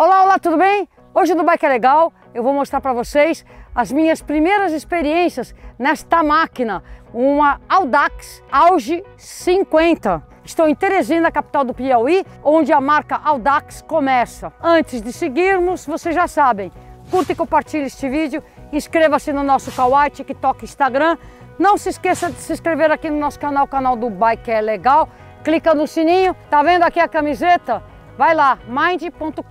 Olá, olá, tudo bem? Hoje no Bike é Legal eu vou mostrar para vocês as minhas primeiras experiências nesta máquina, uma Audax Auge 50. Estou em Teresina, capital do Piauí, onde a marca Audax começa. Antes de seguirmos, vocês já sabem, curta e compartilhe este vídeo, inscreva-se no nosso Kawaii, TikTok, Instagram. Não se esqueça de se inscrever aqui no nosso canal, o canal do Bike é Legal. Clica no sininho, tá vendo aqui a camiseta? Vai lá, mind.com.br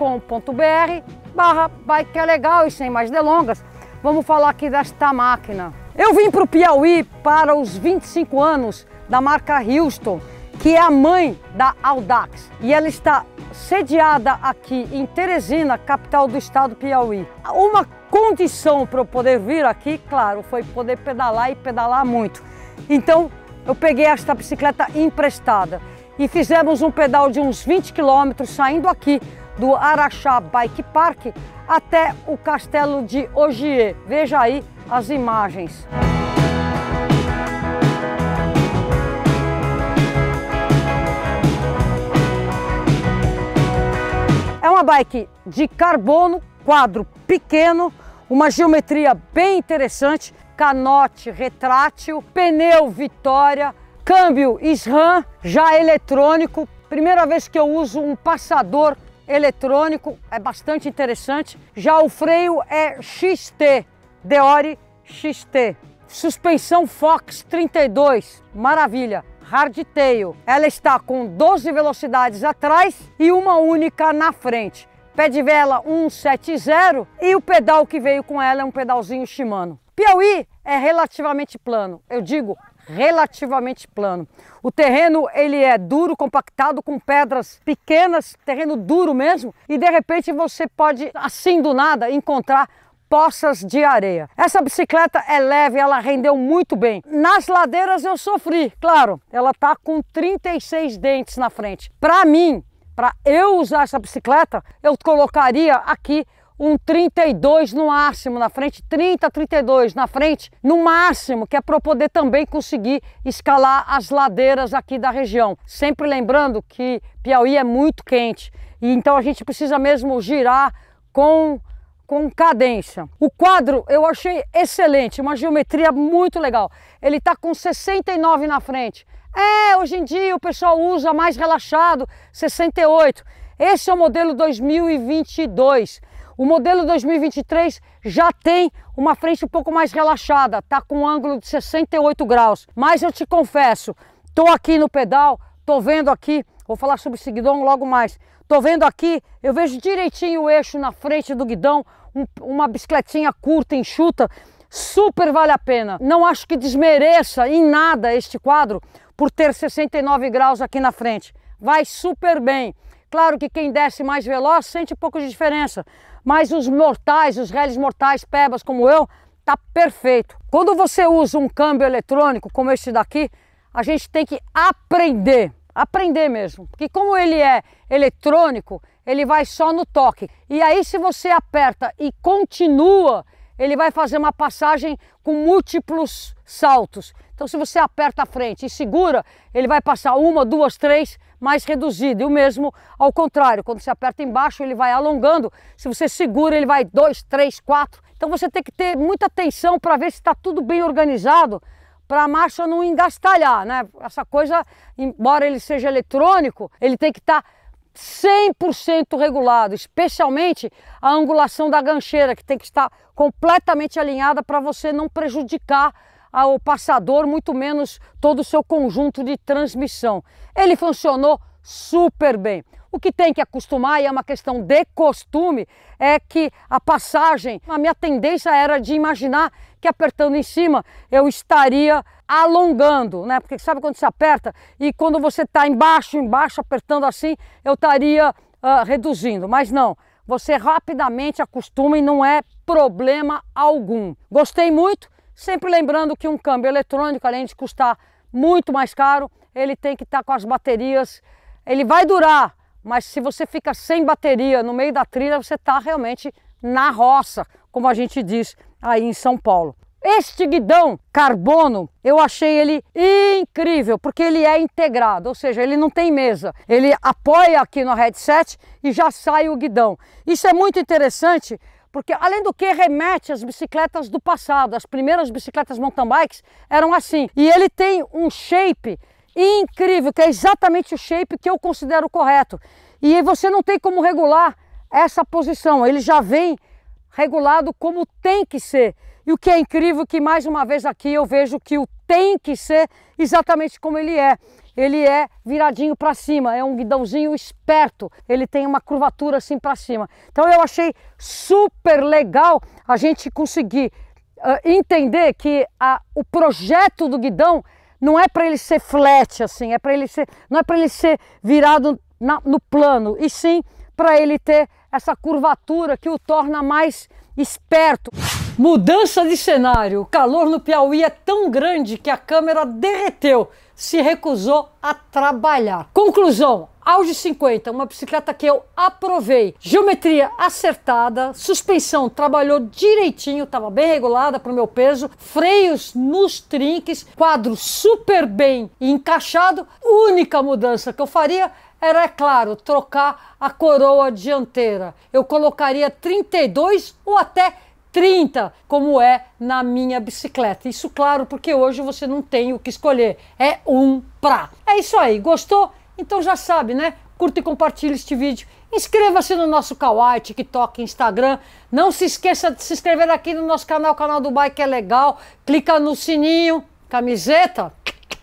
barra bike que é legal e sem mais delongas, vamos falar aqui desta máquina. Eu vim para o Piauí para os 25 anos da marca Houston, que é a mãe da Audax. E ela está sediada aqui em Teresina, capital do estado do Piauí. Uma condição para eu poder vir aqui, claro, foi poder pedalar e pedalar muito. Então eu peguei esta bicicleta emprestada e fizemos um pedal de uns 20 quilômetros saindo aqui do Araxá Bike Park até o castelo de Ogier. Veja aí as imagens. É uma bike de carbono, quadro pequeno, uma geometria bem interessante, canote retrátil, pneu Vitória, Câmbio SRAM já eletrônico. Primeira vez que eu uso um passador eletrônico, é bastante interessante. Já o freio é XT, Deore XT. Suspensão Fox 32, maravilha. Hardtail. Ela está com 12 velocidades atrás e uma única na frente. Pé de vela 170 e o pedal que veio com ela é um pedalzinho Shimano. Piauí é relativamente plano, eu digo relativamente plano. O terreno ele é duro, compactado, com pedras pequenas, terreno duro mesmo, e de repente você pode, assim do nada, encontrar poças de areia. Essa bicicleta é leve, ela rendeu muito bem. Nas ladeiras eu sofri, claro, ela tá com 36 dentes na frente. Para mim, para eu usar essa bicicleta, eu colocaria aqui um 32 no máximo na frente, 30, 32 na frente, no máximo, que é para poder também conseguir escalar as ladeiras aqui da região. Sempre lembrando que Piauí é muito quente, e então a gente precisa mesmo girar com com cadência. O quadro eu achei excelente, uma geometria muito legal. Ele está com 69 na frente. É, hoje em dia o pessoal usa mais relaxado, 68. Esse é o modelo 2022. O modelo 2023 já tem uma frente um pouco mais relaxada, tá com um ângulo de 68 graus. Mas eu te confesso, tô aqui no pedal, tô vendo aqui, vou falar sobre o guidão logo mais. Tô vendo aqui, eu vejo direitinho o eixo na frente do guidão, um, uma bicicletinha curta, enxuta, super vale a pena. Não acho que desmereça em nada este quadro por ter 69 graus aqui na frente. Vai super bem. Claro que quem desce mais veloz sente pouco de diferença, mas os mortais, os réis mortais, pebas como eu, tá perfeito. Quando você usa um câmbio eletrônico como este daqui, a gente tem que aprender, aprender mesmo, porque como ele é eletrônico, ele vai só no toque. E aí se você aperta e continua, ele vai fazer uma passagem com múltiplos saltos. Então se você aperta a frente e segura, ele vai passar uma, duas, três, mais reduzido. E o mesmo ao contrário, quando você aperta embaixo, ele vai alongando. Se você segura, ele vai dois três quatro Então você tem que ter muita atenção para ver se está tudo bem organizado para a marcha não engastalhar, né? Essa coisa, embora ele seja eletrônico, ele tem que estar tá 100% regulado, especialmente a angulação da gancheira, que tem que estar completamente alinhada para você não prejudicar ao passador, muito menos todo o seu conjunto de transmissão. Ele funcionou super bem. O que tem que acostumar, e é uma questão de costume, é que a passagem, a minha tendência era de imaginar que apertando em cima eu estaria alongando, né? Porque sabe quando se aperta e quando você está embaixo, embaixo, apertando assim, eu estaria uh, reduzindo. Mas não, você rapidamente acostuma e não é problema algum. Gostei muito, Sempre lembrando que um câmbio eletrônico, além de custar muito mais caro, ele tem que estar tá com as baterias. Ele vai durar, mas se você fica sem bateria no meio da trilha, você está realmente na roça, como a gente diz aí em São Paulo. Este guidão carbono, eu achei ele incrível, porque ele é integrado, ou seja, ele não tem mesa. Ele apoia aqui no headset e já sai o guidão. Isso é muito interessante porque além do que remete às bicicletas do passado, as primeiras bicicletas mountain bikes eram assim. E ele tem um shape incrível, que é exatamente o shape que eu considero correto. E você não tem como regular essa posição, ele já vem regulado como tem que ser. E o que é incrível é que mais uma vez aqui eu vejo que o tem que ser exatamente como ele é ele é viradinho para cima, é um guidãozinho esperto, ele tem uma curvatura assim para cima. Então eu achei super legal a gente conseguir uh, entender que a, o projeto do guidão não é para ele ser flat assim, é para ele ser, não é para ele ser virado na, no plano, e sim para ele ter essa curvatura que o torna mais esperto. Mudança de cenário. O calor no Piauí é tão grande que a câmera derreteu se recusou a trabalhar. Conclusão: auge 50, uma bicicleta que eu aprovei. Geometria acertada, suspensão trabalhou direitinho, estava bem regulada para o meu peso, freios nos trinques, quadro super bem encaixado. Única mudança que eu faria era, é claro, trocar a coroa dianteira. Eu colocaria 32 ou até 30, como é na minha bicicleta. Isso, claro, porque hoje você não tem o que escolher. É um pra. É isso aí. Gostou? Então já sabe, né? Curta e compartilhe este vídeo. Inscreva-se no nosso Kawaii, TikTok, Instagram. Não se esqueça de se inscrever aqui no nosso canal, canal do Bike é legal. Clica no sininho, camiseta,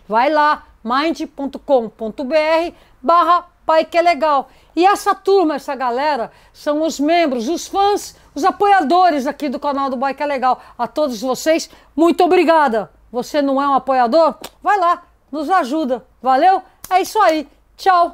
vai lá, mind.com.br barra Pai, que é legal. E essa turma, essa galera, são os membros, os fãs, os apoiadores aqui do canal do Pai, que é legal. A todos vocês, muito obrigada. Você não é um apoiador? Vai lá, nos ajuda. Valeu? É isso aí. Tchau.